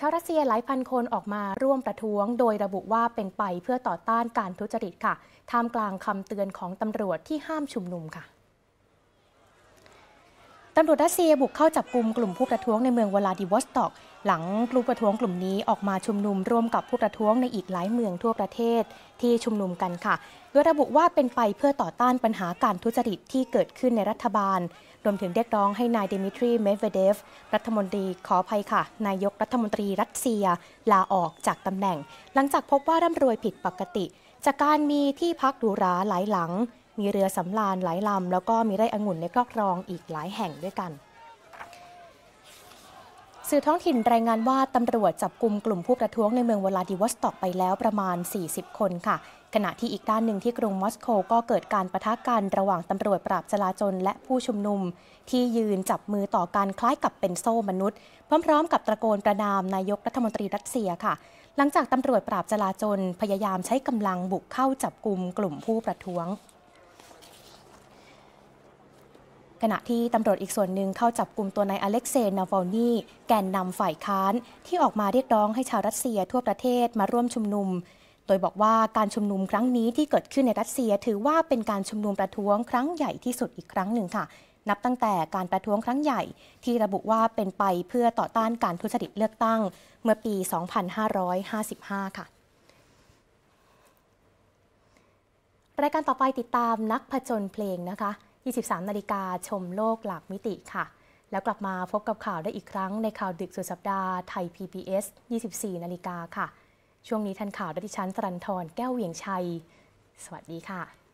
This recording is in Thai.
ชาวรัสเซียหลายพันคนออกมาร่วมประท้วงโดยระบุว่าเป็นไปเพื่อต่อต้านการทุจริตค่ะท่ามกลางคำเตือนของตำรวจที่ห้ามชุมนุมค่ะำรวจรัสเซียบุกเข้าจับกลุ่มกลุ่มผู้ประท้วงในเมืองวลาดิวอสตอกหลังกลุ่มประท้วงกลุ่มนี้ออกมาชุมนุม ร่วมกับผู้ประท้วงในอีกหลายเมืองทั่วประเทศที่ชุมนุมกันค่ะโดยระบุว่าเป็นไปเพื่อต่อต้านปัญหาการทุจริตที่เกิดขึ้นในรัฐบาล รวมถึงเรียกร้องให้นายเดมิทรีเมดเวเดฟรัฐมนตรีขออภัยค่ะ นายกรัฐมนตรีรัสเซียลาออกจากตำแหน่ง หลังจากพบว่าร่ำรวยผิดปกติ จากการมีที่พักหรูหราหลายหลังมีเรือสำราญหลายลำแล้วก็มีไร่องุ่นในครอบครองอีกหลายแห่งด้วยกัน สื่อท้องถิ่น รายงานว่าตำรวจจับกลุ่มกลุ่มผู้ประท้วงในเมืองวลาดิวอสตอกไปแล้วประมาณ 40 คนค่ะ ขณะที่อีกด้านหนึ่งที่กรุงมอสโกก็เกิดการประทะกันระหว่างตำรวจปราบจลาจลและผู้ชุมนุม ที่ยืนจับมือต่อการคล้ายกับเป็นโซ่มนุษย์พร้อม ๆ กับตะโกนประนามนายกรัฐมนตรีรัสเซียค่ะ หลังจากตำรวจปราบจลาจลพยายามใช้กำลังบุกเข้าจับกลุ่มกลุ่มผู้ประท้วงขณะที่ตำรวจอีกส่วนหนึ่งเข้าจับกลุ่มตัวนายอเล็กเซนาวอลนีแกนนำฝ่ายค้านที่ออกมาเรียกร้องให้ชาวรัสเซียทั่วประเทศมาร่วมชุมนุม โดยบอกว่าการชุมนุมครั้งนี้ที่เกิดขึ้นในรัสเซียถือว่าเป็นการชุมนุมประท้วงครั้งใหญ่ที่สุดอีกครั้งหนึ่งค่ะ นับตั้งแต่การประท้วงครั้งใหญ่ ที่ระบุว่าเป็นไปเพื่อต่อต้านการทุจริตเลือกตั้งเมื่อปี 2555 ค่ะรายการต่อไปติดตามนักผจญเพลงนะคะ23นาฬิกาชมโลกหลากมิติค่ะ แล้วกลับมาพบกับข่าวได้อีกครั้งในข่าวดึกสุดสัปดาห์ไทย PBS 24นาฬิกาค่ะ ช่วงนี้ทันข่าวดิฉันสรันทรแก้วเวียงชัย สวัสดีค่ะ